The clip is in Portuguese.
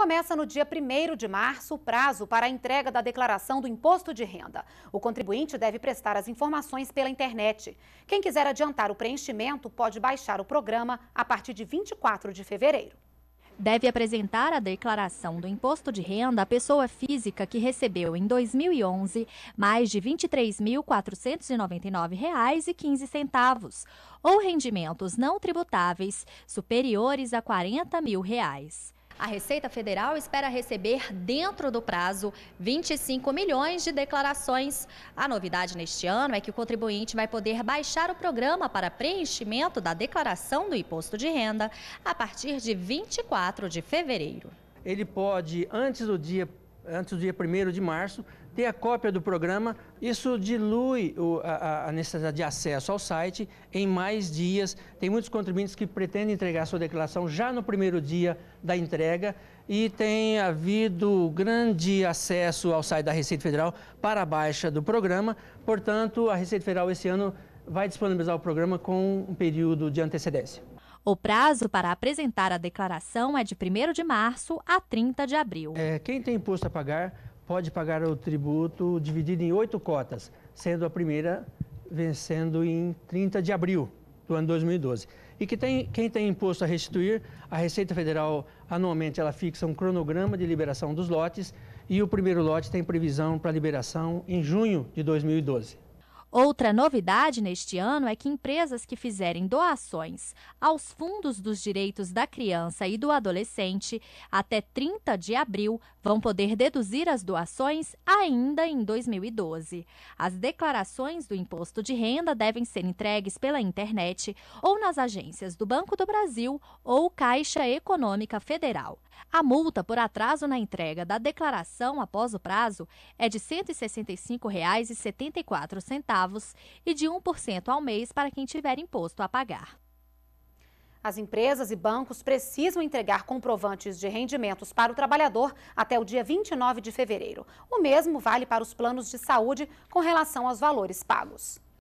Começa no dia 1 de março o prazo para a entrega da declaração do imposto de renda. O contribuinte deve prestar as informações pela internet. Quem quiser adiantar o preenchimento pode baixar o programa a partir de 24 de fevereiro. Deve apresentar a declaração do imposto de renda a pessoa física que recebeu em 2011 mais de R$ 23.499,15 ou rendimentos não tributáveis superiores a R$ 40.000. mil. Reais. A Receita Federal espera receber, dentro do prazo, 25 milhões de declarações. A novidade neste ano é que o contribuinte vai poder baixar o programa para preenchimento da declaração do imposto de renda a partir de 24 de fevereiro. Ele pode, antes do dia antes do dia 1 de março, ter a cópia do programa. Isso dilui o, a, a, necessidade de acesso ao site em mais dias. Tem muitos contribuintes que pretendem entregar sua declaração já no primeiro dia da entrega e tem havido grande acesso ao site da Receita Federal para a baixa do programa. Portanto, a Receita Federal esse ano vai disponibilizar o programa com um período de antecedência. O prazo para apresentar a declaração é de 1 de março a 30 de abril. É, quem tem imposto a pagar pode pagar o tributo dividido em oito cotas, sendo a primeira vencendo em 30 de abril do ano 2012. E que tem, quem tem imposto a restituir, a Receita Federal anualmente ela fixa um cronograma de liberação dos lotes e o primeiro lote tem previsão para liberação em junho de 2012. Outra novidade neste ano é que empresas que fizerem doações aos fundos dos direitos da criança e do adolescente até 30 de abril vão poder deduzir as doações ainda em 2012. As declarações do imposto de renda devem ser entregues pela internet ou nas agências do Banco do Brasil ou Caixa Econômica Federal. A multa por atraso na entrega da declaração após o prazo é de R$ 165,74 e de 1% ao mês para quem tiver imposto a pagar. As empresas e bancos precisam entregar comprovantes de rendimentos para o trabalhador até o dia 29 de fevereiro. O mesmo vale para os planos de saúde com relação aos valores pagos.